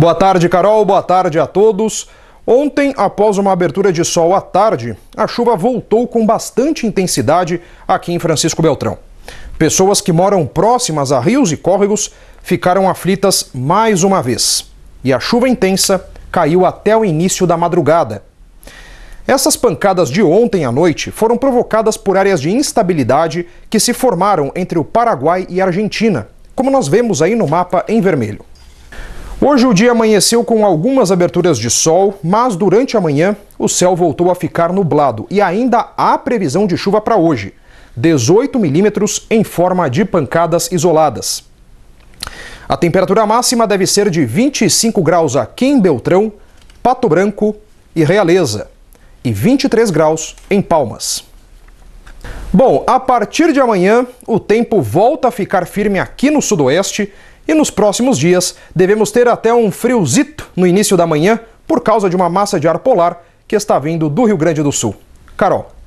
Boa tarde, Carol. Boa tarde a todos. Ontem, após uma abertura de sol à tarde, a chuva voltou com bastante intensidade aqui em Francisco Beltrão. Pessoas que moram próximas a rios e córregos ficaram aflitas mais uma vez. E a chuva intensa caiu até o início da madrugada. Essas pancadas de ontem à noite foram provocadas por áreas de instabilidade que se formaram entre o Paraguai e a Argentina, como nós vemos aí no mapa em vermelho. Hoje o dia amanheceu com algumas aberturas de sol, mas durante a manhã o céu voltou a ficar nublado e ainda há previsão de chuva para hoje, 18 milímetros em forma de pancadas isoladas. A temperatura máxima deve ser de 25 graus aqui em Beltrão, Pato Branco e Realeza, e 23 graus em Palmas. Bom, a partir de amanhã, o tempo volta a ficar firme aqui no Sudoeste e nos próximos dias devemos ter até um friozito no início da manhã por causa de uma massa de ar polar que está vindo do Rio Grande do Sul. Carol.